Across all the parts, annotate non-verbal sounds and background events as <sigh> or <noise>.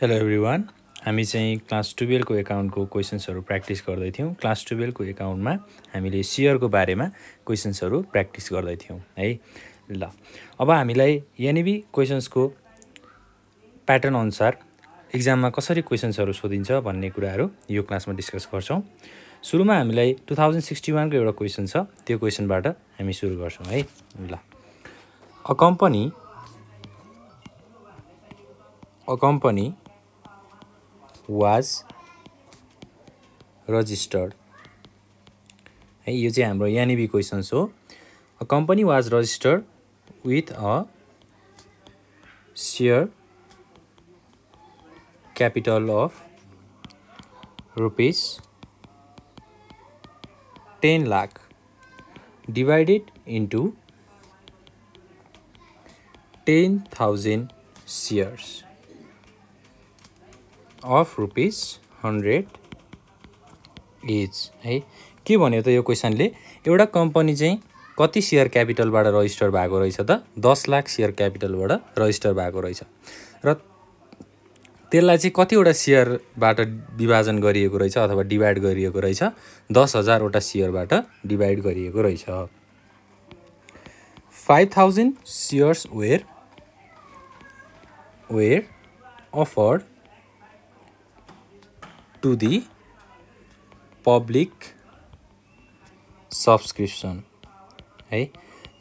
hello every one हामी चाहिँ class टुवेल्भको एकाउन्टको क्वेसन्सहरू प्र्याक्टिस गर्दैथ्यौँ क्लास टुवेल्भको एकाउन्टमा हामीले सियरको बारेमा क्वेसन्सहरू प्र्याक्टिस गर्दैथ्यौँ है ल अब हामीलाई यहाँनिर क्वेसन्सको प्याटर्न अनुसार इक्जाममा कसरी क्वेसन्सहरू सोधिन्छ भन्ने कुराहरू यो क्लासमा डिस्कस गर्छौँ सुरुमा हामीलाई टु थाउजन्ड सिक्सटी वानको एउटा क्वेसन छ त्यो क्वेसनबाट हामी सुरु गर्छौँ है ल a company a company was registered है यो चाहिँ हाम्रो यहाँनिर क्वेसन्स हो a company was registered with a share capital of rupees ten lakh divided into ten thousand shares of rupees hundred is है के भन्यो त यो क्वेसनले एउटा कम्पनी चाहिँ कति सेयर क्यापिटलबाट रजिस्टर भएको रहेछ त दस लाख सेयर क्यापिटलबाट रजिस्टर भएको रहेछ र त्यसलाई चाहिँ कतिवटा सेयरबाट विभाजन गरिएको रहेछ अथवा डिभाइड गरिएको रहेछ दस हजारवटा सेयरबाट डिभाइड गरिएको रहेछ five thousand shares were were offered to the public subscription है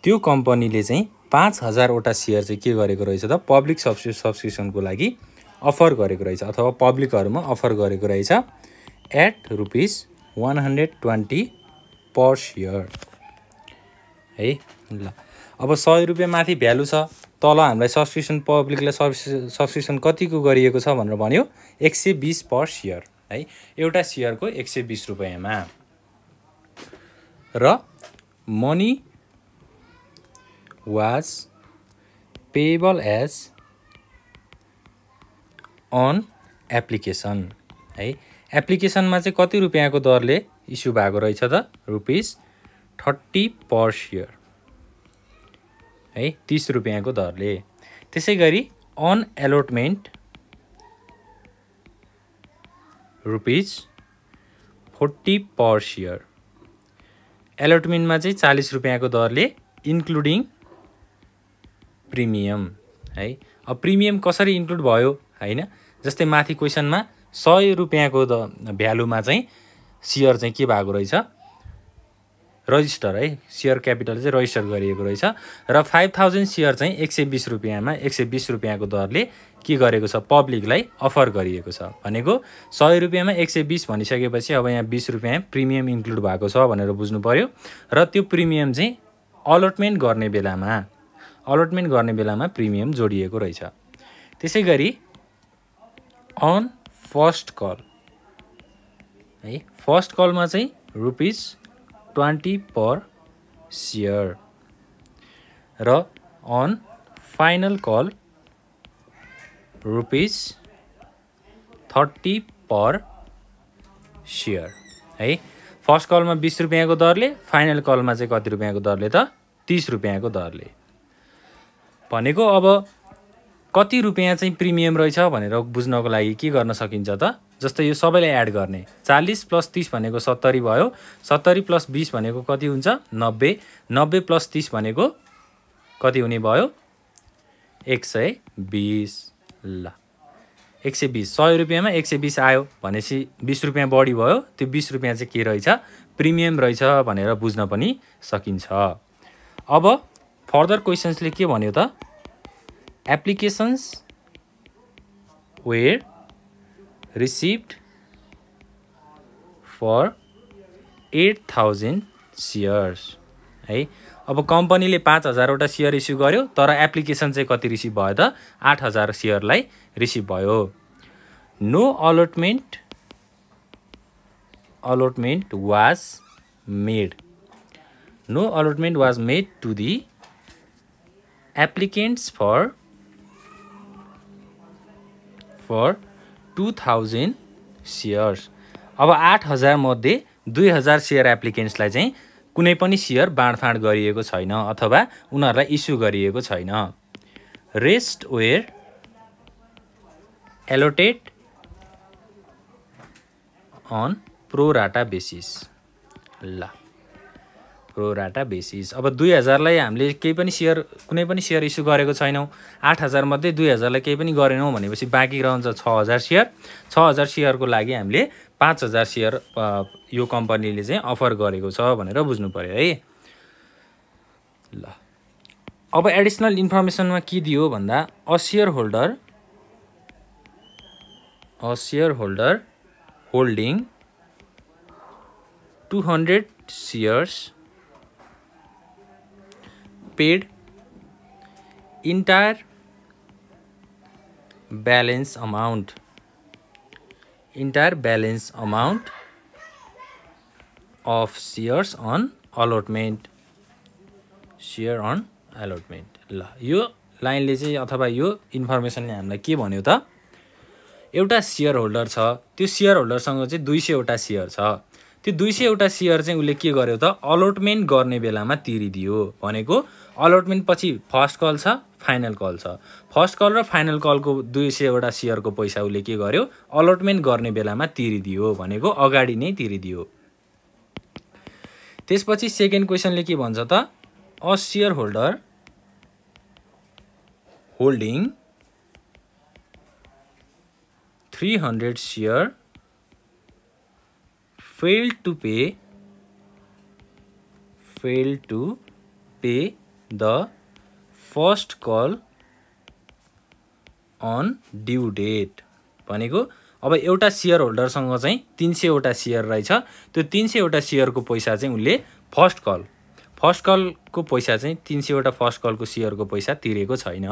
त्यो कम्पनीले चाहिँ पाँच हजारवटा सेयर चाहिँ के गरेको रहेछ त पब्लिक सब्सि सब्सक्रिप्सनको लागि अफर गरेको रहेछ अथवा पब्लिकहरूमा अफर गरेको रहेछ at rupees one hundred twenty per share है ल अब सय रुपियाँ माथि भ्यालु छ तल हामीलाई सब्सक्रिप्सन पब्लिकलाई सब्सि सब्सक्रिप्सन कतिको गरिएको छ भनेर भन्यो एक सय बिस पर सेयर है एउटा सेयरको एक सय बिस रुपियाँमा र money was payable as on application है एप्लिकेसनमा चाहिँ कति रुपियाँको दरले इस्यु भएको रहेछ त रुपिस थर्टी पर सेयर है तिस रुपियाँको दरले त्यसै गरी on allotment rupees forty per share एलोटमेन्टमा चाहिँ चालिस रुपियाँको दरले इन्क्लुडिङ प्रिमियम है अब प्रिमियम कसरी इन्क्लुड भयो होइन जस्तै माथि क्वेसनमा सय रुपियाँको द भ्यालुमा चाहिँ सियर चाहिँ के भएको रहेछ रजिस्टर है सेयर क्यापिटल चाहिँ रजिस्टर गरिएको रहेछ र फाइभ थाउजन्ड सेयर चाहिँ एक सय बिस रुपियाँमा एक सय बिस रुपियाँको दरले के गरेको छ पब्लिकलाई अफर गरिएको छ भनेको सय रुपियाँमा एक सय बिस भनिसकेपछि अब यहाँ बिस रुपियाँ प्रिमियम इन्क्लुड भएको छ भनेर बुझ्नु पऱ्यो र त्यो प्रिमियम चाहिँ अलोटमेन्ट गर्ने बेलामा अलोटमेन्ट गर्ने बेलामा प्रिमियम जोडिएको रहेछ त्यसै गरी अन फर्स्ट कल है फर्स्ट कलमा चाहिँ रुपिस ट्वेन्टी पर सेयर र on final call rupees thirty per share है फर्स्ट कलमा बिस रुपियाँको दरले फाइनल कलमा चाहिँ कति रुपियाँको दरले त तिस रुपियाँको दरले भनेको अब कति रुपियाँ चाहिँ प्रिमियम रहेछ भनेर बुझ्नको लागि के गर्न सकिन्छ त जस्तै यो सबैलाई एड गर्ने चालिस प्लस तिस भनेको सत्तरी भयो सत्तरी प्लस बिस भनेको कति हुन्छ नब्बे नब्बे प्लस तिस भनेको कति हुने भयो एक सय बिस ल एक सय बिस सय रुपियाँमा एक सय बिस आयो भनेपछि बिस रुपियाँ बढी भयो त्यो बिस रुपियाँ चाहिँ के रहेछ प्रिमियम रहेछ भनेर बुझ्न पनि सकिन्छ अब फर्दर क्वेसन्सले के भन्यो त applications were received for 8000 shares है अब कम्पनीले पाँच हजारवटा सेयर इस्यु गर्यो तर एप्लिकेसन चाहिँ कति रिसिभ भयो त आठ हजार सेयरलाई रिसिभ भयो no allotment allotment was made no allotment was made to the applicants for for two thousand shares अब आठ हजारमध्ये दुई हजार सेयर एप्लिकेन्ट्सलाई चाहिँ कुनै पनि सेयर बाँडफाँड गरिएको छैन अथवा उनीहरूलाई इस्यु गरिएको छैन rest were allotted on pro rata basis ल प्रोराटा बेसिस अब दुई हजारलाई हामीले केही पनि सेयर कुनै पनि सेयर इस्यु गरेको छैनौँ आठ हजारमध्ये दुई हजारलाई केही पनि गरेनौँ भनेपछि बाँकी रहन्छ छ हजार सेयर छ हजार सेयरको लागि हामीले पाँच हजार सेयर यो कम्पनीले चाहिँ अफर गरेको छ भनेर बुझ्नु पऱ्यो है ल अब एडिसनल इन्फर्मेसनमा के दियो भन्दा a shareholder a shareholder holding two hundred shares paid entire balance amount entire balance amount of shares on allotment share on allotment ल यो लाइनले चाहिँ अथवा यो इन्फर्मेसनले हामीलाई के भन्यो त एउटा सेयर होल्डर छ त्यो सेयर होल्डरसँग चाहिँ दुई सयवटा सेयर छ त्यो दुई सयवटा सेयर चाहिँ उसले के गर्यो त अलोटमेन्ट गर्ने बेलामा तिरिदियो भनेको अलोटमेन्ट पछि फर्स्ट कल छ फाइनल कल छ फर्स्ट कल र फाइनल कलको दुई सयवटा सेयरको पैसा उसले के गर्यो अलोटमेन्ट गर्ने बेलामा तिरिदियो भनेको अगाडि नै तिरिदियो त्यसपछि सेकेन्ड क्वेसनले के भन्छ त a shareholder holding three hundred share fail to pay fail to pay the first call on due date भनेको अब एउटा सेयर होल्डरसँग चाहिँ तिन सयवटा सेयर रहेछ त्यो तिन सयवटा सेयरको पैसा चाहिँ उसले फर्स्ट कल फर्स्ट कलको पैसा चाहिँ तिन सयवटा फर्स्ट कलको सेयरको पैसा तिरेको छैन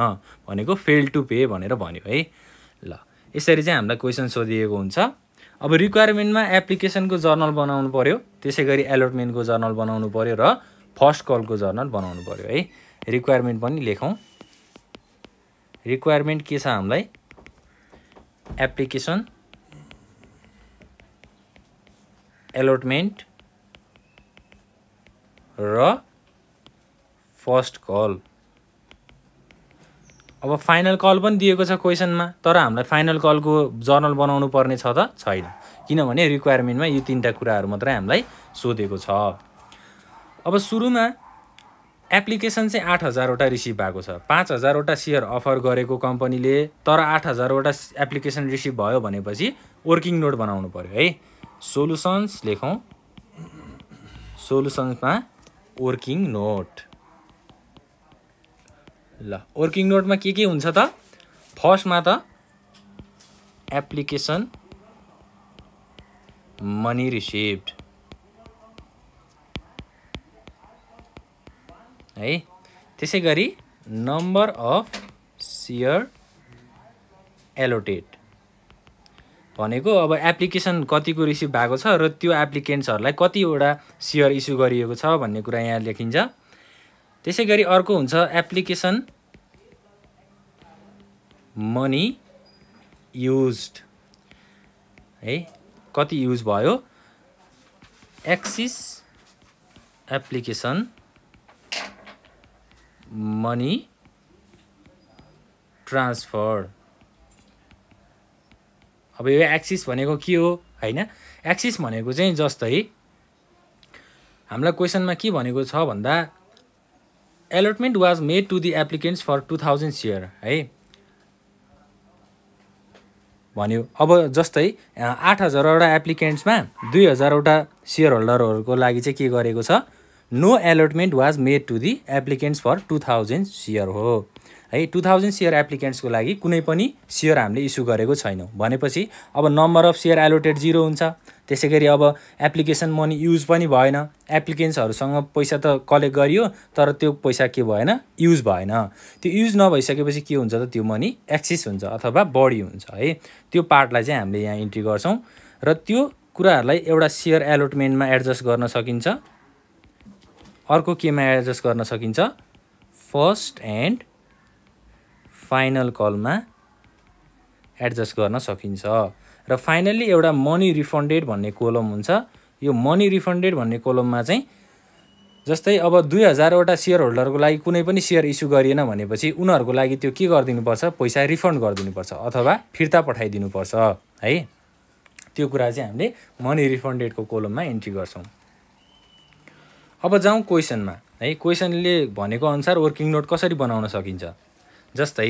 भनेको फेल टु पे भनेर भन्यो है ल यसरी चाहिँ हामीलाई क्वेसन सोधिएको हुन्छ अब रिक्वायरमेन्टमा एप्लिकेसनको जर्नल बनाउनु पऱ्यो त्यसै गरी एलोटमेन्टको जर्नल बनाउनु पऱ्यो र फर्स्ट कलको जर्नल बनाउनु पऱ्यो है रिक्वायरमेन्ट पनि लेखौँ रिक्वायरमेन्ट के छ हामीलाई एप्लिकेसन एलोटमेन्ट र फर्स्ट कल अब फाइनल कल पनि दिएको छ क्वेसनमा तर हामीलाई फाइनल कलको जर्नल बनाउनु पर्ने छ त छैन किनभने रिक्वायरमेन्टमा यो तिनवटा कुराहरू मात्रै हामीलाई सोधेको छ अब सुरुमा एप्लिकेसन चाहिँ आठ हजारवटा रिसिभ भएको छ पाँच हजारवटा सेयर अफर गरेको कम्पनीले तर आठ हजारवटा एप्लिकेसन रिसिभ भयो भनेपछि वर्किङ नोट बनाउनु पऱ्यो है सोलुसन्स लेखौँ सोलुसन्समा वर्किङ नोट ल वर्किङ नोटमा के के हुन्छ त फर्स्टमा त एप्लिकेसन मनी रिसिभ है त्यसै गरी नम्बर अफ सियर एलोटेड भनेको अब एप्लिकेसन कतिको रिसिभ भएको छ र त्यो एप्लिकेन्ट्सहरूलाई कतिवटा सियर इस्यु गरिएको छ भन्ने कुरा यहाँ लेखिन्छ त्यसै गरी अर्को हुन्छ एप्लिकेसन मनी युज है कति युज भयो एक्सिस एप्लिकेसन मनी ट्रान्सफर अब यो एक्सिस भनेको के हो होइन एक्सिस भनेको चाहिँ जस्तै हामीलाई क्वेसनमा के भनेको छ भन्दा allotment was made to the applicants for two thousand share है भन्यो अब जस्तै आठ हजारवटा एप्लिकेन्ट्समा दुई हजारवटा सेयर होल्डरहरूको लागि चाहिँ के गरेको छ no allotment was made to the applicants for two thousand share हो है टु थाउजन्ड सेयर एप्लिकेन्ट्सको लागि कुनै पनि सेयर हामीले इस्यु गरेको छैनौँ भनेपछि अब number of share allotted zero हुन्छ त्यसै गरी अब एप्लिकेसन मनी युज पनि भएन एप्लिकेन्ट्सहरूसँग पैसा त कलेक्ट गरियो तर त्यो पैसा के भएन युज भएन त्यो युज नभइसकेपछि के हुन्छ त त्यो मनी एक्सिस हुन्छ अथवा बढी हुन्छ है त्यो पार्टलाई चाहिँ हामीले यहाँ इन्ट्री गर्छौँ र त्यो कुराहरूलाई एउटा सेयर एलोटमेन्टमा एडजस्ट गर्न सकिन्छ अर्को केमा एडजस्ट गर्न सकिन्छ फर्स्ट एन्ड फाइनल कलमा एडजस्ट गर्न सकिन्छ र फाइनल्ली एउटा मनी रिफन्डेड भन्ने कोलम हुन्छ यो मनी रिफन्डेड भन्ने कोलममा चाहिँ जस्तै अब दुई हजारवटा सेयर होल्डरको लागि कुनै पनि सेयर इस्यु गरिएन भनेपछि उनीहरूको लागि त्यो के गरिदिनुपर्छ पैसा रिफन्ड गरिदिनुपर्छ अथवा फिर्ता पठाइदिनुपर्छ है त्यो कुरा चाहिँ हामीले मनी रिफन्डेडको कोलममा एन्ट्री गर्छौँ अब जाउँ क्वेसनमा है क्वेसनले भनेको अनुसार वर्किङ नोट कसरी बनाउन सकिन्छ जस्तै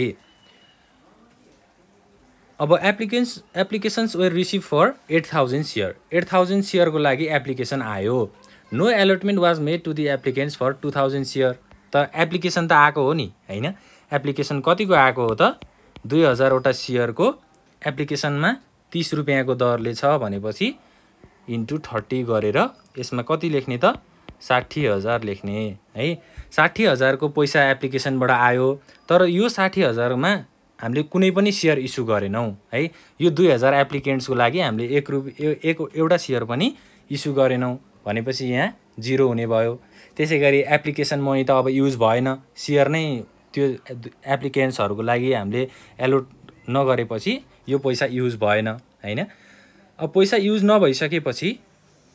अब applicants applications were receive for eight thousand share eight thousand सेयरको लागि एप्लिकेसन आयो no allotment was made to the applicants for two thousand share त एप्लिकेसन त आएको हो नि होइन एप्लिकेसन कतिको आएको हो त दुई हजारवटा सेयरको एप्लिकेसनमा तिस रुपियाँको दरले छ भनेपछि इन्टु थर्टी गरेर यसमा कति लेख्ने त साठी हजार लेख्ने है साठी हजारको पैसा एप्लिकेसनबाट आयो तर यो साठी हजारमा हामीले कुनै पनि सेयर इस्यु गरेनौँ है यो दुई हजार एप्लिकेन्ट्सको लागि हामीले एक रुप एक एउटा सेयर पनि इस्यु गरेनौँ भनेपछि यहाँ जिरो हुने भयो त्यसै गरी एप्लिकेसन मनी त अब युज भएन सेयर नै त्यो एप्लिकेन्ट्सहरूको लागि हामीले एलोट नगरेपछि यो पैसा युज भएन होइन अब पैसा युज नभइसकेपछि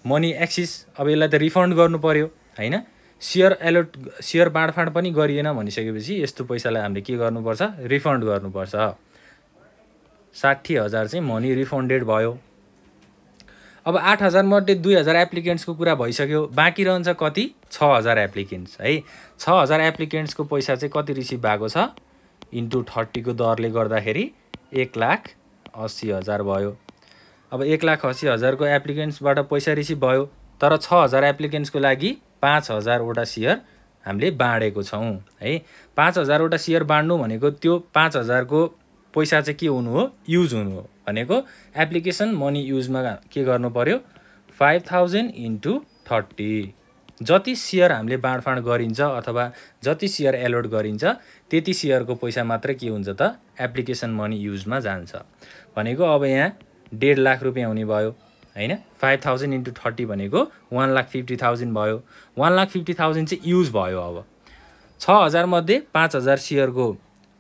मनी एक्सिस अब यसलाई त रिफन्ड गर्नु पऱ्यो होइन सेयर एलोट सेयर बाँडफाँड पनि गरिएन भनिसकेपछि यस्तो पैसालाई हामीले के गर्नुपर्छ रिफन्ड गर्नुपर्छ साठी हजार चाहिँ मनी रिफन्डेड भयो अब आठ हजारमध्ये दुई हजार एप्लिकेन्ट्सको कुरा भइसक्यो बाँकी रहन्छ कति छ हजार एप्लिकेन्ट्स है छ हजार एप्लिकेन्ट्सको पैसा चाहिँ कति रिसिभ भएको छ इन्टु थर्टीको दरले गर्दाखेरि एक लाख अस्सी हजार भयो अब एक लाख असी हजारको एप्लिकेन्ट्सबाट पैसा रिसिभ भयो तर छ हजार एप्लिकेन्ट्सको लागि पाँच हजारवटा सेयर हामीले बाँडेको छौँ है पाँच हजारवटा सेयर बाँड्नु भनेको त्यो पाँच हजारको पैसा चाहिँ के हुनु हो युज हुनु हो भनेको एप्लिकेसन मनी युजमा के गर्नु पऱ्यो फाइभ थाउजन्ड इन्टु थर्टी जति सेयर हामीले बाँडफाँड गरिन्छ अथवा जति सेयर एलोट गरिन्छ त्यति सेयरको पैसा मात्रै के हुन्छ त एप्लिकेसन मनी युजमा जान्छ भनेको अब यहाँ डेढ लाख रुपियाँ हुने भयो होइन फाइभ थाउजन्ड इन्टु थर्टी भनेको वान लाख फिफ्टी थाउजन्ड भयो वान लाख फिफ्टी थाउजन्ड चाहिँ युज भयो अब छ हजारमध्ये पाँच हजार सेयरको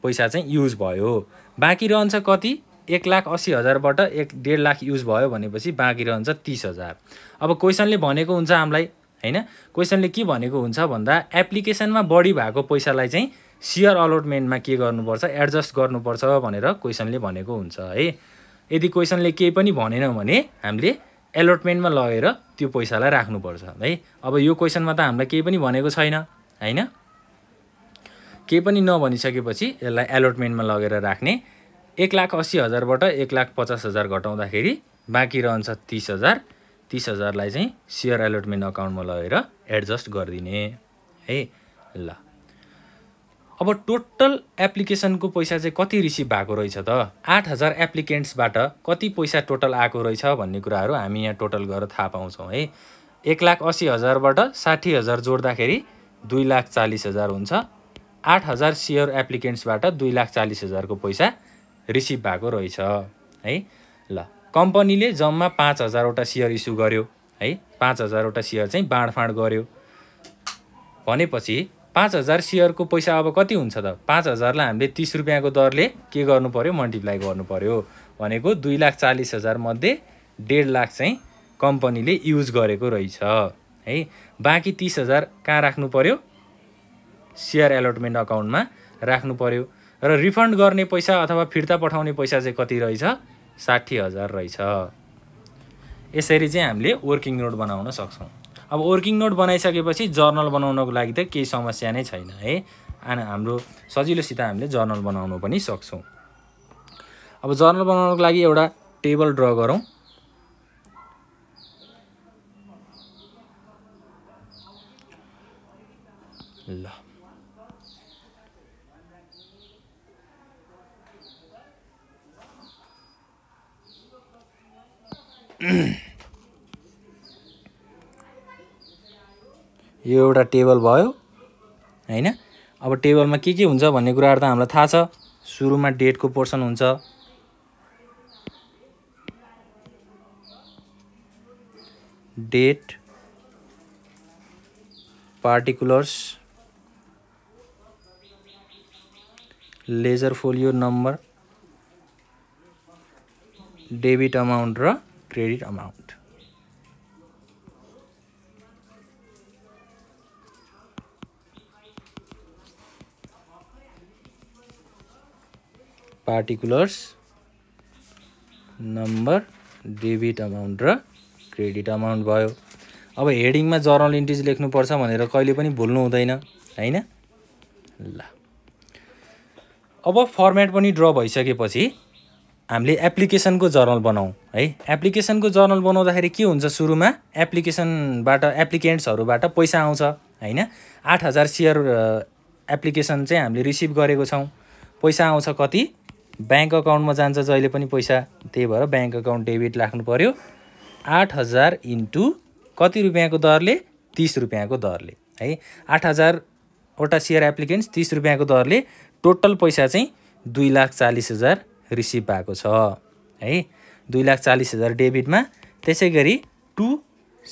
पैसा चाहिँ युज भयो बाँकी रहन्छ कति एक लाख असी हजारबाट एक डेढ लाख युज भयो भनेपछि बाँकी रहन्छ तिस हजार अब क्वेसनले भनेको हुन्छ हामीलाई होइन क्वेसनले के भनेको हुन्छ भन्दा एप्लिकेसनमा बढी भएको पैसालाई चाहिँ सेयर अलोटमेन्टमा के गर्नुपर्छ एडजस्ट गर्नुपर्छ भनेर क्वेसनले भनेको हुन्छ है यदि क्वेसनले केही पनि भनेन भने हामीले एलोटमेन्टमा लगेर त्यो पैसालाई राख्नुपर्छ है अब यो क्वेसनमा त हामीलाई केही पनि भनेको छैन होइन केही पनि नभनिसकेपछि यसलाई एलोटमेन्टमा लगेर राख्ने एक लाख अस्सी हजारबाट एक लाख पचास हजार घटाउँदाखेरि बाँकी रहन्छ तिस हजार तिस हजारलाई चाहिँ सेयर एलोटमेन्ट अकाउन्टमा लगेर एडजस्ट गरिदिने है ल अब टोटल एप्लिकेसनको पैसा चाहिँ कति रिसिभ भएको रहेछ त आठ हजार एप्लिकेन्ट्सबाट कति पैसा टोटल आएको रहेछ भन्ने कुराहरू हामी यहाँ टोटल गरेर थाहा पाउँछौँ है एक लाख असी हजारबाट साठी हजार जोड्दाखेरि दुई लाख चालिस हजार हुन्छ आठ हजार सेयर एप्लिकेन्ट्सबाट दुई लाख चालिस हजारको पैसा रिसिभ भएको रहेछ है ल कम्पनीले जम्मा पाँच हजारवटा सियर इस्यु गर्यो है पाँच हजारवटा सियर चाहिँ बाँडफाँड गर्यो भनेपछि पाँच हजार सेयरको पैसा अब कति हुन्छ त पाँच हजारलाई हामीले तिस रुपियाँको दरले के गर्नु पऱ्यो मल्टिप्लाई गर्नु पऱ्यो भनेको दुई लाख चालिस हजारमध्ये डेढ लाख चाहिँ कम्पनीले युज गरेको रहेछ है बाँकी तिस हजार कहाँ राख्नु पऱ्यो सेयर एलोटमेन्ट अकाउन्टमा राख्नु पऱ्यो र रिफन्ड गर्ने पैसा अथवा फिर्ता पठाउने पैसा चाहिँ कति रहेछ साठी हजार रहेछ यसरी चाहिँ हामीले वर्किङ नोट बनाउन सक्छौँ अब वर्किङ नोट बनाइसकेपछि जर्नल बनाउनको लागि त केही समस्या नै छैन है अनि हाम्रो सजिलोसित हामीले जर्नल बनाउनु पनि सक्छौँ अब जर्नल बनाउनको लागि एउटा टेबल ड्र गरौँ ल <clears throat> यो एउटा टेबल भयो होइन अब टेबलमा के के हुन्छ भन्ने कुराहरू त हामीलाई थाहा छ सुरुमा डेटको पोर्सन हुन्छ date particulars ledger folio number debit amount र credit amount particulars number debit amount र क्रेडिट अमाउन्ट भयो अब हेडिङमा जर्नल इन्ट्रिज लेख्नुपर्छ भनेर कहिले पनि भुल्नु हुँदैन होइन ल अब फर्मेट पनि ड्र भइसकेपछि हामीले एप्लिकेसनको जर्नल बनाऊँ है एप्लिकेसनको जर्नल बनाउँदाखेरि के हुन्छ सुरुमा एप्लिकेसनबाट एप्लिकेन्ट्सहरूबाट पैसा आउँछ होइन आठ हजार सेयर एप्लिकेसन चाहिँ हामीले रिसिभ गरेको छौँ पैसा आउँछ कति ब्याङ्क अकाउन्टमा जान्छ जहिले पनि पैसा त्यही भएर ब्याङ्क अकाउन्ट डेबिट राख्नु पऱ्यो आठ हजार इन्टु कति रुपियाँको दरले तिस रुपियाँको दरले है आठ हजारवटा सेयर एप्लिकेन्ट्स तिस रुपियाँको दरले टोटल पैसा चाहिँ दुई लाख चालिस हजार रिसिभ भएको छ है दुई लाख चालिस हजार डेबिटमा त्यसै गरी to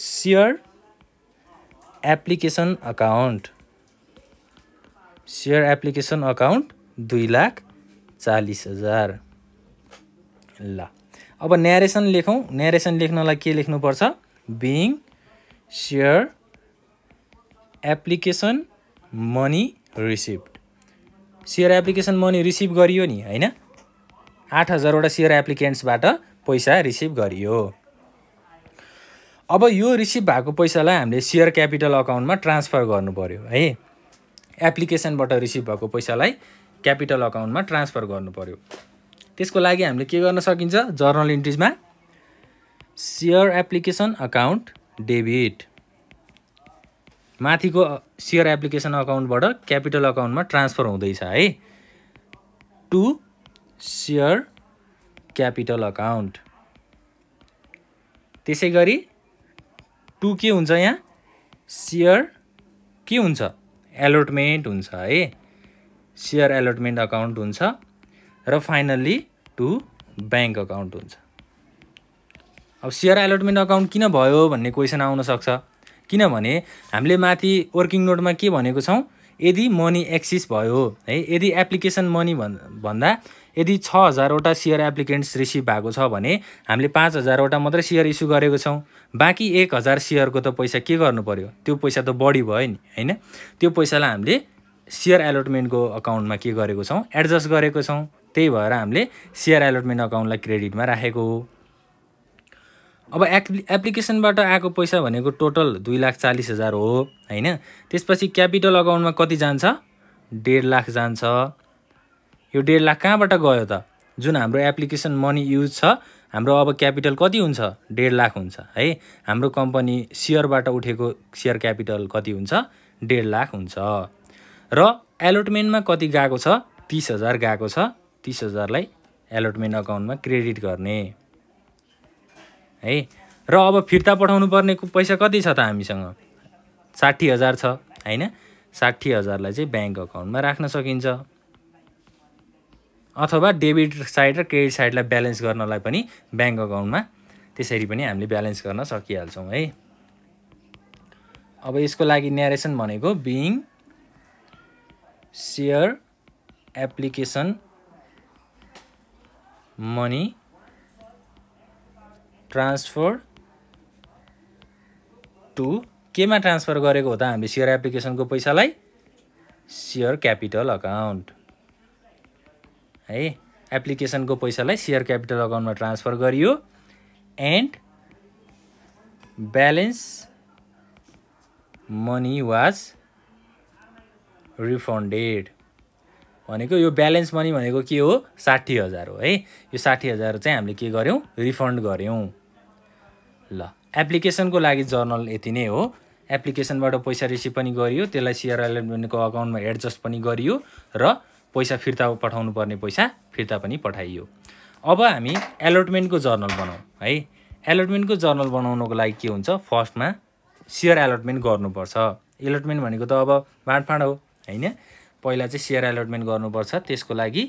share application account share application account दुई लाख चालिस हजार ल अब न्यारेसन लेखौँ न्यारेसन लेख्नलाई के लेख्नुपर्छ being share application money receive share application money receive गरियो नि होइन आठ हजारवटा सेयर एप्लिकेन्ट्सबाट पैसा रिसिभ गरियो अब यो रिसिभ भएको पैसालाई हामीले सेयर क्यापिटल अकाउन्टमा ट्रान्सफर गर्नु पऱ्यो है एप्लिकेसनबाट रिसिभ भएको पैसालाई क्यापिटल अकाउन्टमा ट्रान्सफर गर्नु पऱ्यो त्यसको लागि हामीले के गर्न सकिन्छ जर्नल इन्ट्रिजमा सेयर एप्लिकेसन अकाउन्ट डेबिट माथिको सेयर एप्लिकेसन अकाउन्टबाट क्यापिटल अकाउन्टमा ट्रान्सफर हुँदैछ है टु सेयर क्यापिटल अकाउन्ट त्यसै गरी टु के हुन्छ यहाँ सेयर के हुन्छ एलोटमेन्ट हुन्छ है सेयर एलोटमेन्ट अकाउन्ट हुन्छ र फाइनल्ली टु ब्याङ्क अकाउन्ट हुन्छ अब सेयर एलोटमेन्ट अकाउन्ट किन भयो भन्ने क्वेसन आउनसक्छ किनभने हामीले माथि वर्किङ नोटमा के भनेको छौँ यदि मनी एक्सिस भयो है यदि एप्लिकेसन मनी भन् भन्दा यदि छ हजारवटा सेयर एप्लिकेन्ट्स रिसिभ भएको छ भने हामीले पाँच हजारवटा मात्रै सेयर इस्यु गरेको छौँ बाँकी एक हजार सेयरको त पैसा के गर्नु पऱ्यो त्यो पैसा त बढी भयो नि होइन त्यो पैसालाई हामीले सेयर एलोटमेन्टको अकाउन्टमा के गरेको छौँ एडजस्ट गरेको छौँ त्यही भएर हामीले सेयर एलोटमेन्ट अकाउन्टलाई क्रेडिटमा राखेको हो अब एप्ली एप्लिकेसनबाट आएको पैसा भनेको टोटल दुई लाख चालिस हजार हो होइन त्यसपछि क्यापिटल अकाउन्टमा कति जान्छ डेढ लाख जान्छ यो डेढ लाख कहाँबाट गयो त जुन हाम्रो एप्लिकेसन मनी युज छ हाम्रो अब क्यापिटल कति हुन्छ डेढ लाख हुन्छ है हाम्रो कम्पनी सेयरबाट उठेको सेयर क्यापिटल कति हुन्छ डेढ लाख हुन्छ र एलोटमेन्टमा कति गएको छ तिस हजार गएको छ तिस हजारलाई एलोटमेन्ट अकाउन्टमा क्रेडिट गर्ने है र अब फिर्ता पठाउनु पर्ने पैसा कति छ त हामीसँग साठी हजार छ होइन साठी हजारलाई चाहिँ ब्याङ्क अकाउन्टमा राख्न सकिन्छ अथवा डेबिट साइड र क्रेडिट साइडलाई ब्यालेन्स गर्नलाई पनि ब्याङ्क अकाउन्टमा त्यसरी पनि हामीले ब्यालेन्स गर्न सकिहाल्छौँ है अब यसको लागि न्यारेसन भनेको being share application money transfer to केमा ट्रान्सफर गरेको हो त हामीले सेयर एप्लिकेसनको पैसालाई सेयर क्यापिटल अकाउन्ट है एप्लिकेसनको पैसालाई सेयर क्यापिटल अकाउन्टमा ट्रान्सफर गरियो and balance money was refunded भनेको यो ब्यालेन्स मनी भनेको के हो साठी हजार हो है यो साठी हजार चाहिँ हामीले के गर्यौँ रिफन्ड गऱ्यौँ ल एप्लिकेसनको लागि जर्नल यति नै हो एप्लिकेसनबाट पैसा रिसिभ पनि गरियो त्यसलाई सिआरएलएनको अकाउन्टमा एडजस्ट पनि गरियो र पैसा फिर्ता पठाउनु पर्ने पैसा फिर्ता पनि पठाइयो अब हामी एलोटमेन्टको जर्नल बनाउँ है एलोटमेन्टको जर्नल बनाउनुको लागि के हुन्छ फर्स्टमा सियर एलोटमेन्ट गर्नुपर्छ एलोटमेन्ट भनेको त अब बाँडफाँड हो होइन पहिला चाहिँ सेयर एलोटमेन्ट गर्नुपर्छ त्यसको लागि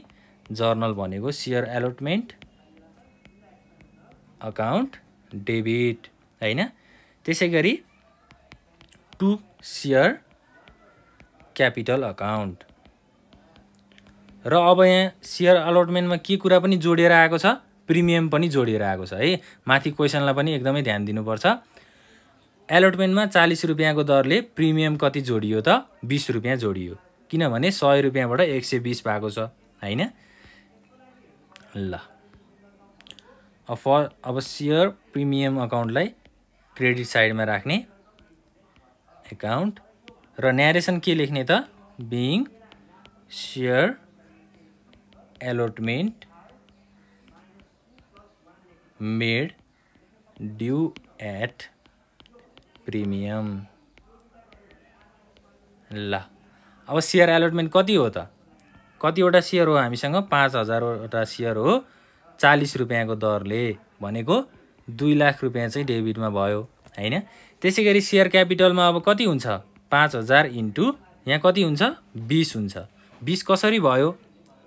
जर्नल भनेको सेयर एलोटमेन्ट अकाउन्ट डेबिट होइन त्यसै गरी टु सेयर क्यापिटल अकाउन्ट र अब यहाँ सेयर अलोटमेन्टमा के कुरा पनि जोडिएर आएको छ प्रिमियम पनि जोडिएर आएको छ है माथि क्वेसनलाई पनि एकदमै ध्यान दिनुपर्छ एलोटमेन्टमा चालिस रुपियाँको दरले प्रिमियम कति जोडियो त बिस रुपियाँ जोडियो किनभने सय रुपियाँबाट एक सय बिस भएको छ होइन ल फर अब सेयर प्रिमियम अकाउन्टलाई क्रेडिट साइडमा राख्ने एकाउन्ट र न्यारेसन के लेख्ने त being share allotment made due at premium ल अब सेयर एलोटमेन्ट कति हो त कतिवटा सेयर हो हामीसँग पाँच हजारवटा सेयर हो चालिस रुपियाँको दरले भनेको दुई लाख रुपियाँ चाहिँ डेबिटमा भयो होइन त्यसै गरी सेयर क्यापिटलमा अब कति हुन्छ पाँच हजार इन्टु यहाँ कति हुन्छ बिस हुन्छ बिस कसरी भयो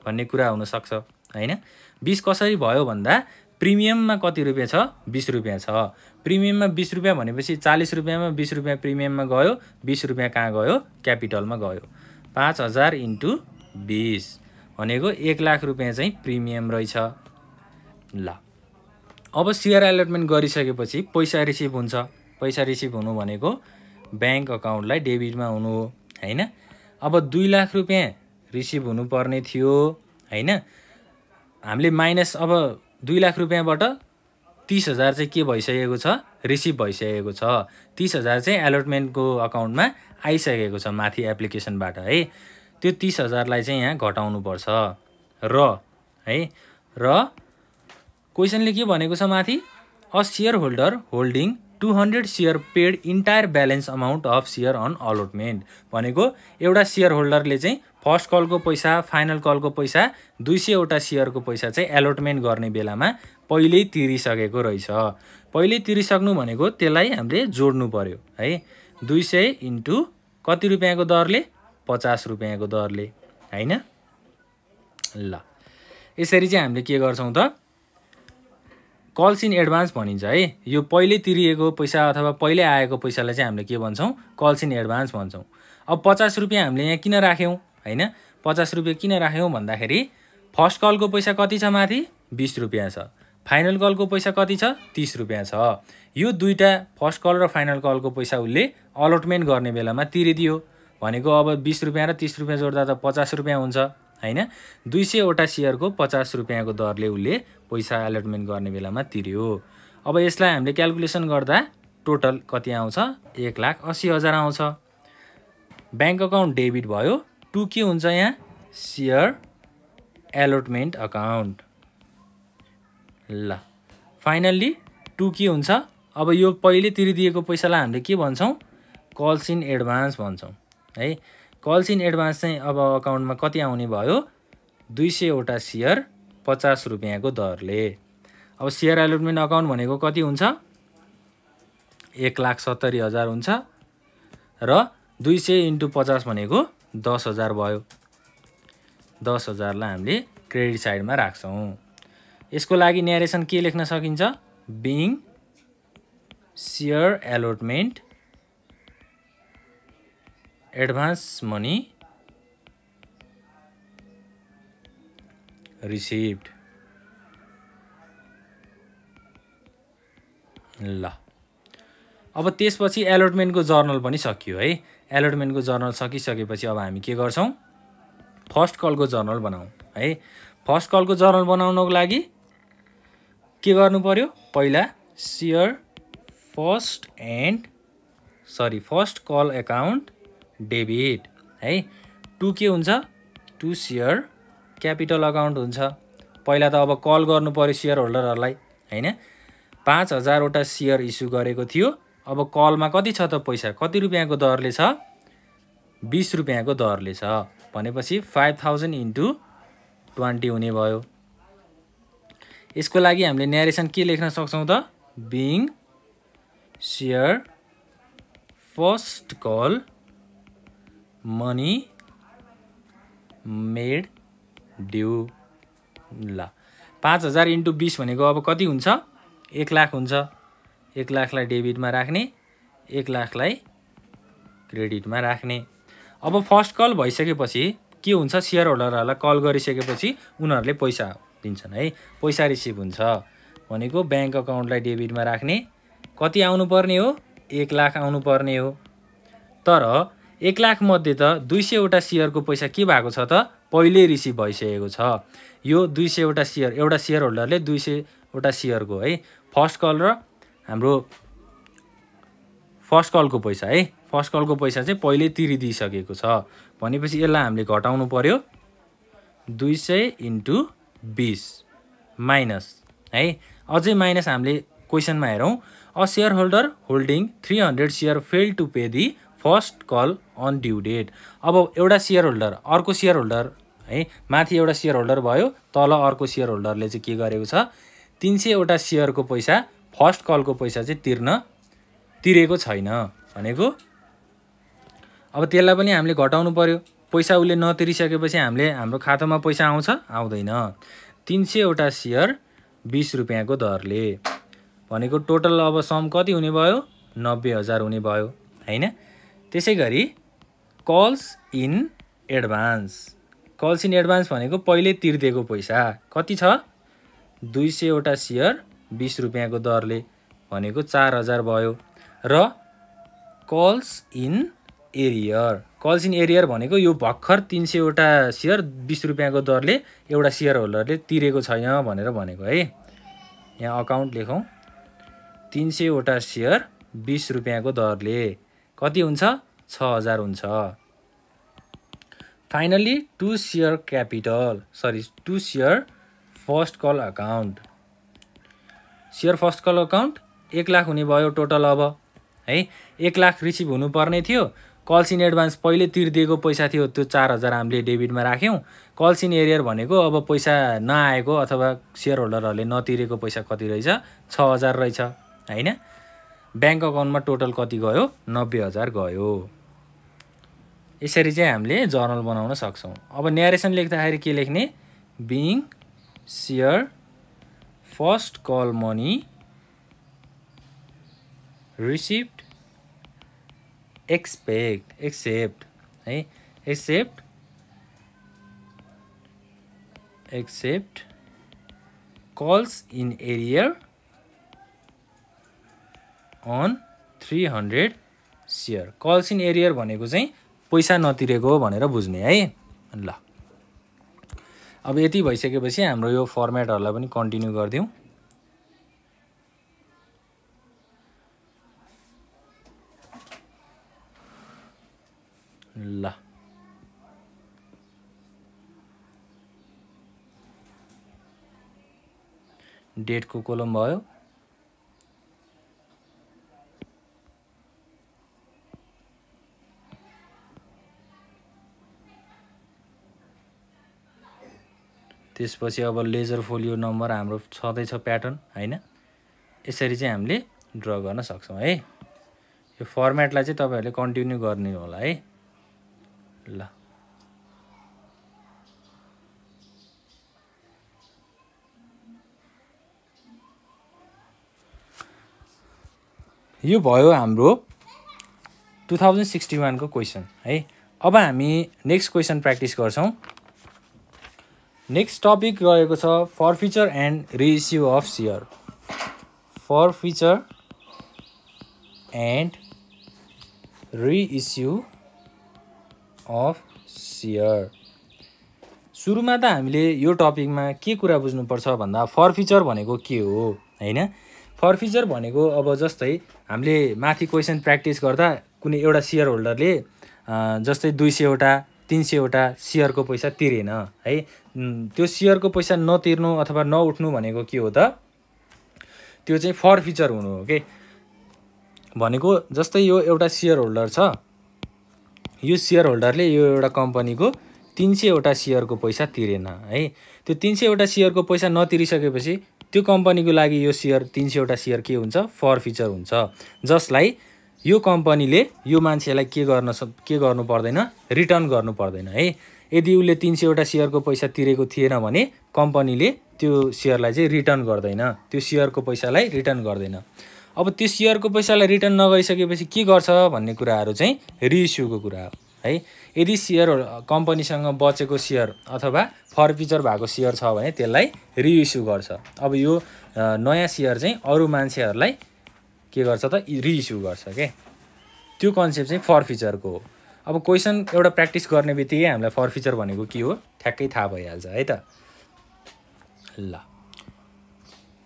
भन्ने कुरा हुनसक्छ होइन बिस कसरी भयो भन्दा प्रिमियममा कति रुपियाँ छ बिस रुपियाँ छ प्रिमियममा बिस रुपियाँ भनेपछि चालिस रुपियाँमा बिस रुपियाँ प्रिमियममा गयो बिस रुपियाँ कहाँ गयो क्यापिटलमा गयो पाँच हजार इन्टु बिस भनेको एक लाख रुपियाँ चाहिँ प्रिमियम रहेछ ल अब सेयर एलोटमेन्ट गरिसकेपछि पैसा रिसिभ हुन्छ पैसा रिसिभ हुनु भनेको ब्याङ्क अकाउन्टलाई डेबिटमा हुनु हो होइन अब दुई लाख रुपियाँ रिसिभ हुनुपर्ने थियो होइन हामीले माइनस अब दुई लाख रुपियाँबाट तिस हजार चाहिँ के भइसकेको छ रिसिभ भइसकेको छ तिस हजार चाहिँ एलोटमेन्टको अकाउन्टमा आइसकेको छ माथि एप्लिकेसनबाट है त्यो तिस हजारलाई चाहिँ यहाँ घटाउनुपर्छ र है र क्वेसनले के भनेको छ माथि a shareholder holding two hundred share paid entire balance amount of share on allotment भनेको एउटा सेयर होल्डरले चाहिँ फर्स्ट कलको पैसा फाइनल कलको पैसा दुई सयवटा सेयरको पैसा चाहिँ एलोटमेन्ट गर्ने बेलामा पहिल्यै तिरिसकेको रहेछ पहिल्यै तिरिसक्नु भनेको त्यसलाई हामीले जोड्नु पऱ्यो है दुई सय इन्टु कति रुपियाँको दरले पचास रुपियाँको दरले होइन ल यसरी चाहिँ हामीले के गर्छौँ त कल्स एडभान्स भनिन्छ है यो पहिल्यै तिरिएको पैसा अथवा पहिल्यै आएको पैसालाई चाहिँ हामीले के भन्छौँ कल्स एडभान्स भन्छौँ अब पचास रुपियाँ हामीले यहाँ किन राख्यौँ होइन पचास रुपियाँ किन राख्यौँ भन्दाखेरि फर्स्ट कलको पैसा कति छ माथि बिस रुपियाँ छ फाइनल कलको पैसा कति छ तिस रुपियाँ छ यो दुईवटा फर्स्ट कल र फाइनल कलको पैसा उसले अलोटमेन्ट गर्ने बेलामा तिरिदियो भनेको अब बिस रुपियाँ र तिस रुपियाँ जोड्दा त पचास रुपियाँ हुन्छ होइन दुई सयवटा सेयरको पचास रुपियाँको दरले उसले पैसा एलोटमेन्ट गर्ने बेलामा तिर्यो अब यसलाई हामीले क्यालकुलेसन गर्दा टोटल कति आउँछ एक लाख असी हजार आउँछ ब्याङ्क अकाउन्ट डेबिट भयो टु के हुन्छ यहाँ सेयर एलोटमेन्ट अकाउन्ट ल फाइनल्ली टु के हुन्छ अब यो पहिले तिरिदिएको पैसालाई हामीले के भन्छौँ कल्स इन एडभान्स भन्छौँ है कल्स इन एडभान्स चाहिँ अब अकाउन्टमा कति आउने भयो दुई सयवटा सेयर पचास रुपियाँको दरले अब सेयर एलोटमेन्ट अकाउन्ट भनेको कति हुन्छ एक लाख सत्तरी हजार हुन्छ र दुई सय इन्टु पचास भनेको दस हजार भयो दस हजारलाई हामीले क्रेडिट साइडमा राख्छौँ यसको लागि न्यारेसन के लेख्न सकिन्छ being share allotment advance money receive ल अब त्यसपछि एलोटमेन्टको जर्नल पनि सकियो है एलोटमेन्टको जर्नल सकिसकेपछि अब हामी के गर्छौँ फर्स्ट कलको जर्नल बनाऊ है फर्स्ट कलको जर्नल बनाउनको लागि के गर्नु पऱ्यो पहिला share first and sorry first call account debit है टु के हुन्छ टु सियर क्यापिटल अकाउन्ट हुन्छ पहिला त अब कल गर्नु पऱ्यो सेयर होल्डरहरूलाई होइन पाँच हजारवटा सेयर इस्यु गरेको थियो अब कलमा कति छ त पैसा कति रुपियाँको दरले छ बिस रुपियाँको दरले छ भनेपछि फाइभ थाउजन्ड इन्टु ट्वेन्टी हुने भयो यसको लागि हामीले न्यारेसन के लेख्न सक्छौँ त being share first call money made due ल पाँच हजार इन्टु बिस भनेको अब कति हुन्छ एक लाख हुन्छ एक लाखलाई डेबिटमा राख्ने एक लाखलाई क्रेडिटमा राख्ने अब फर्स्ट कल भइसकेपछि के हुन्छ सेयर होल्डरहरूलाई कल गरिसकेपछि उनीहरूले पैसा दिन्छन् है पैसा रिसिभ हुन्छ भनेको ब्याङ्क अकाउन्टलाई डेबिटमा राख्ने कति आउनुपर्ने हो एक लाख आउनुपर्ने हो तर एक लाखमध्ये त दुई सयवटा सेयरको पैसा के भएको छ त पहिल्यै रिसिभ भइसकेको छ यो दुई सयवटा सेयर एउटा सेयर होल्डरले दुई सयवटा सेयरको है फर्स्ट कल र हाम्रो फर्स्ट कलको पैसा है फर्स्ट कलको पैसा चाहिँ पहिल्यै तिरिदिइसकेको छ भनेपछि यसलाई हामीले घटाउनु पऱ्यो दुई सय इन्टु बिस माइनस है अझै माइनस हामीले क्वेसनमा हेरौँ a shareholder holding three hundred share fail to pay the first call on due date अब एउटा सेयर होल्डर अर्को सेयर होल्डर है माथि एउटा सेयर होल्डर भयो तल अर्को सेयर होल्डरले चाहिँ के गरेको छ तिन सयवटा सेयरको पैसा फर्स्ट कलको पैसा चाहिँ तिर्न तिरेको छैन भनेको अब त्यसलाई पनि हामीले घटाउनु पऱ्यो पैसा उसले नतिरिसकेपछि हामीले हाम्रो खातामा पैसा आउँछ आउँदैन तिन सयवटा सेयर बिस रुपियाँको दरले भनेको टोटल अब सम कति हुने भयो नब्बे हजार हुने भयो होइन त्यसै गरी calls in advance calls in advance भनेको पहिल्यै तिर्दिएको पैसा कति छ दुई सयवटा सेयर बिस रुपियाँको दरले भनेको चार हजार भयो र calls in arrear calls in arrear भनेको यो भर्खर तिन सयवटा सेयर बिस रुपियाँको दरले एउटा सेयर होल्डरले तिरेको छैन भनेर भनेको है यहाँ अकाउन्ट लेखौँ तिन सयवटा सेयर बिस रुपियाँको दरले कति हुन्छ छ हजार हुन्छ finally to share capital sorry to share first call account share first call account एक लाख हुने भयो टोटल अब है एक लाख रिसिभ हुनुपर्ने थियो कल्स इन एडभान्स पहिले तिरिदिएको पैसा थियो त्यो चार हजार हामीले डेबिटमा राख्यौँ कल्स इन एरियर भनेको अब पैसा नआएको अथवा सेयर होल्डरहरूले नतिरेको पैसा कति रहेछ छ हजार रहेछ होइन ब्याङ्क अकाउन्टमा टोटल कति गयो नब्बे हजार गयो यसरी चाहिँ हामीले जर्नल बनाउन सक्छौँ अब न्यारेसन लेख्दाखेरि के लेख्ने being share first call money receipt expect except है except except calls in arrear on three hundred share calls in arrear भनेको चाहिँ पैसा नतिरेको भनेर बुझ्ने है ल अब यति भइसकेपछि हाम्रो यो फर्मेटहरूलाई पनि कन्टिन्यू गरिदिउँ ल डेटको कोलम भयो त्यसपछि अब लेजर फोलियो नम्बर हाम्रो छँदैछ प्याटर्न होइन यसरी चाहिँ हामीले ड्र गर्न सक्छौँ है यो फर्मेटलाई चाहिँ तपाईँहरूले कन्टिन्यू गर्ने होला है ल यो भयो हाम्रो टु थाउजन्ड सिक्सटी वानको क्वेसन है अब हामी नेक्स्ट क्वेसन प्र्याक्टिस गर्छौँ नेक्स्ट टपिक रहेको छ forfeiture and reissue of share forfeiture and reissue of share सुरुमा त हामीले यो टपिकमा के कुरा बुझ्नुपर्छ भन्दा फरफिचर भनेको के हो होइन फरफिचर भनेको अब जस्तै हामीले माथि क्वेसन प्र्याक्टिस गर्दा कुनै एउटा सेयर होल्डरले जस्तै दुई सयवटा तिन सयवटा सेयरको पैसा तिरेन है त्यो सेयरको पैसा नतिर्नु अथवा नउठ्नु भनेको के हो त त्यो चाहिँ फरफिचर हुनु हो कि भनेको जस्तै यो एउटा सेयर होल्डर छ यो सेयर होल्डरले यो एउटा कम्पनीको तिन सयवटा सेयरको पैसा तिरेन है त्यो तिन सयवटा सेयरको पैसा नतिरिसकेपछि त्यो कम्पनीको लागि यो सेयर तिन सयवटा सेयर के हुन्छ फर फिचर हुन्छ जसलाई यो कम्पनीले यो मान्छेलाई के गर्न के गर्नु पर्दैन रिटर्न गर्नु पर्दैन है यदि उसले तिन सयवटा सेयरको पैसा तिरेको थिएन भने कम्पनीले त्यो सेयरलाई चाहिँ रिटर्न गर्दैन त्यो सेयरको पैसालाई रिटर्न गर्दैन अब त्यो सेयरको पैसालाई रिटर्न नगरिसकेपछि के गर्छ भन्ने कुराहरू चाहिँ रिइस्युको कुरा हो है यदि सेयर कम्पनीसँग बचेको सेयर अथवा फर्पिचर भएको सेयर छ भने त्यसलाई रिइस्यु गर्छ अब यो नयाँ सेयर चाहिँ अरू मान्छेहरूलाई के गर्छ त रिइस्यु गर्छ के त्यो कन्सेप्ट चाहिँ फर्फिचरको हो अब क्वेसन एउटा प्र्याक्टिस गर्ने बित्तिकै हामीलाई फर्फिचर भनेको के हो ठ्याक्कै थाहा भइहाल्छ है त ल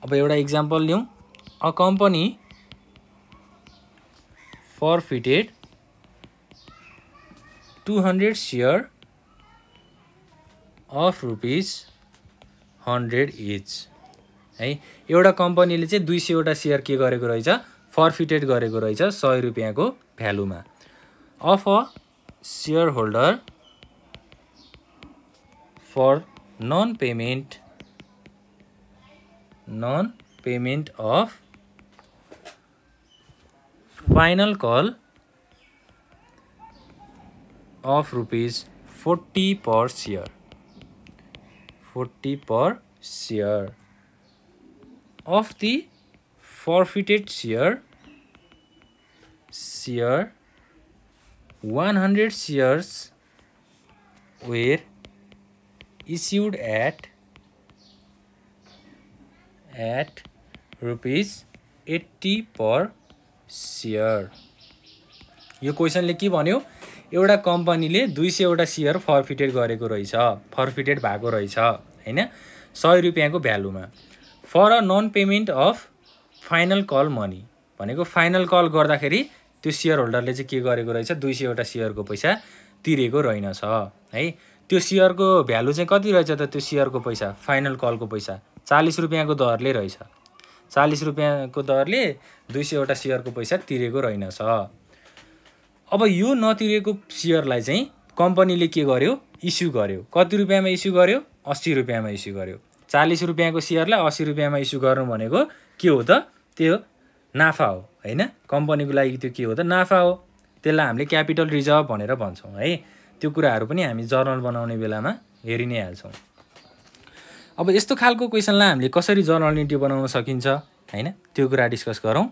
अब एउटा इक्जाम्पल लिउँ a company forfeited 200 share of rupees hundred each है एउटा कम्पनीले चाहिँ दुई सयवटा सेयर के गरेको रहेछ फर्फिटेड गरेको रहेछ सय रुपियाँको भ्यालुमा of a shareholder for non payment non payment of final call of rupees 40 per share 40 per share of the forfeited share share 100 shares were issued at at rupees 80 per share यो क्वेसनले के भन्यो एउटा कम्पनीले दुई सयवटा share फर्फिटेड गरेको रहेछ फर्फिटेड भएको रहेछ होइन सय रुपियाँको भ्यालुमा for a non payment of final call money भनेको फाइनल कल गर्दाखेरि त्यो सेयर होल्डरले चाहिँ के गरेको रहेछ दुई सयवटा सेयरको पैसा तिरेको रहेनछ है त्यो सेयरको भ्यालु चाहिँ कति रहेछ त त्यो सेयरको पैसा फाइनल कलको पैसा चालिस रुपियाँको दरले रहेछ चालिस रुपियाँको दरले दुई सयवटा सेयरको पैसा तिरेको रहेनछ अब यो नतिरेको सेयरलाई चाहिँ कम्पनीले के गर्यो इस्यु गर्यो कति रुपियाँमा इस्यु गर्यो अस्सी रुपियाँमा इस्यु गर्यो चालिस रुपियाँको सेयरलाई अस्सी रुपियाँमा इस्यु गर्नु भनेको के हो त त्यो नाफा हो होइन कम्पनीको लागि त्यो के हो त नाफा हो त्यसलाई हामीले क्यापिटल रिजर्भ भनेर भन्छौँ है त्यो कुराहरू पनि हामी जर्नल बनाउने बेलामा हेरि नै हाल्छौँ अब यस्तो खालको क्वेसनलाई हामीले कसरी जर्नलिटी बनाउन सकिन्छ होइन त्यो कुरा डिस्कस गरौँ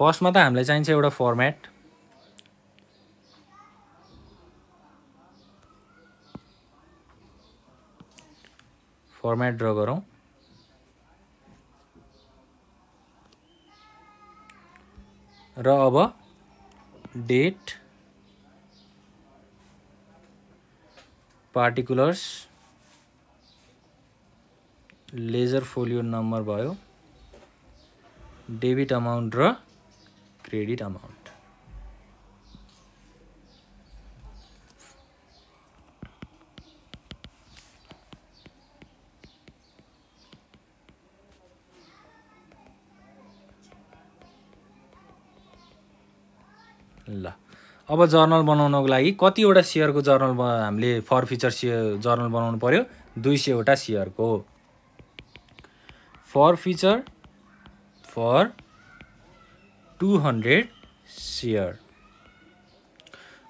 फर्स्टमा त हामीलाई चाहिन्छ एउटा फर्मेट फर्मेट ड्र गरौँ र अब date particulars ledger folio number भयो डेबिट अमाउन्ट र क्रेडिट अमाउन्ट ल अब जर्नल बनाउनको लागि कतिवटा सेयरको जर्नल हामीले फर फिचर सेयर जर्नल बनाउनु पऱ्यो दुई सयवटा सेयरको forfeiture for two hundred share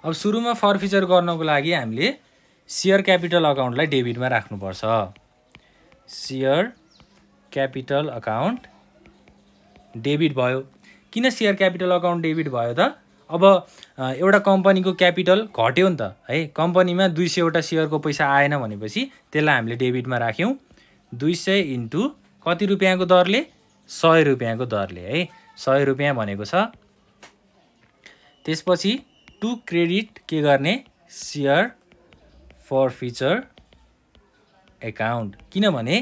अब सुरुमा फर फ्युचर गर्नको लागि हामीले सेयर क्यापिटल अकाउन्टलाई डेबिटमा राख्नुपर्छ सेयर क्यापिटल अकाउन्ट डेबिट भयो किन सेयर क्यापिटल अकाउन्ट डेबिट भयो त अब एउटा कम्पनीको क्यापिटल घट्यो नि त है कम्पनीमा दुई सयवटा सेयरको पैसा आएन भनेपछि त्यसलाई हामीले डेबिटमा राख्यौँ दुई सय इन्टु कति रुपियाँको दरले सय रुपियाँको दरले है सय रुपियाँ भनेको छ त्यसपछि टु क्रेडिट के गर्ने सेयर फर फ्युचर एकाउन्ट किनभने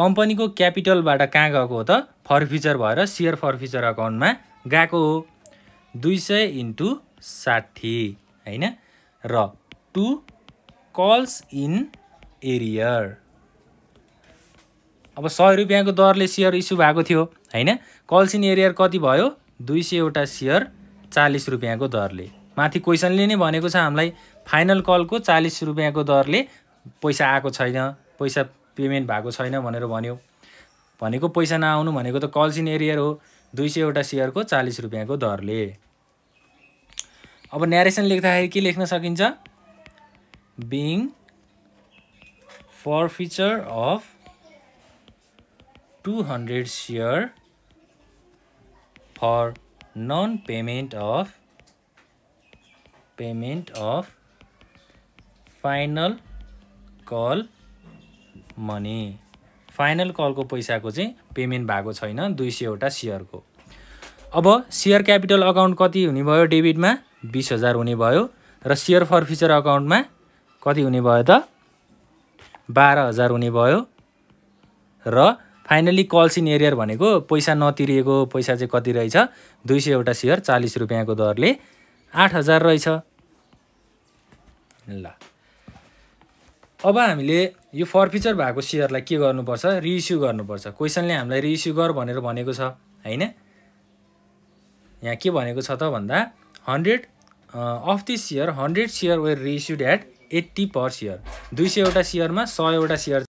कम्पनीको क्यापिटलबाट कहाँ गएको हो त फर फ्युचर भएर सेयर फर फ्युचर एकाउन्टमा गएको हो दुई सय इन्टु साठी होइन र टु कल्स इन एरियर अब सय रुपियाँको दरले सेयर इस्यु भएको थियो होइन कल्सिन एरियर कति भयो दुई सयवटा सेयर चालिस रुपियाँको दरले माथि क्वेसनले नै भनेको छ हामीलाई फाइनल कलको चालिस रुपियाँको दरले पैसा आएको छैन पैसा पेमेन्ट भएको छैन भनेर भन्यो भनेको पैसा नआउनु भनेको त कल्सिन एरियर हो दुई सयवटा सेयरको चालिस रुपियाँको दरले अब न्यारेसन लेख्दाखेरि के लेख्न सकिन्छ being forfeiture of two hundred share for non payment of payment of final call money final कलको पैसाको चाहिँ पेमेन्ट भएको छैन दुई सयवटा सेयरको अब सेयर क्यापिटल अकाउन्ट कति हुने भयो डेबिटमा बिस हजार हुने भयो र सेयर फर फ्युचर अकाउन्टमा कति हुने भयो त बाह्र हजार हुने भयो र फाइनली कल्स इन एरियर भनेको पैसा नतिरिएको पैसा चाहिँ कति रहेछ दुई सयवटा सेयर चालिस रुपियाँको दरले आठ हजार रहेछ ल अब हामीले यो फर्फिचर भएको सेयरलाई के गर्नुपर्छ रिइस्यु गर्नुपर्छ क्वेसनले हामीलाई रिइस्यु गर भनेर भनेको छ होइन यहाँ के भनेको छ त भन्दा hundred of this share hundred share were reissued at eighty per share दुई सयवटा सेयरमा सयवटा सेयर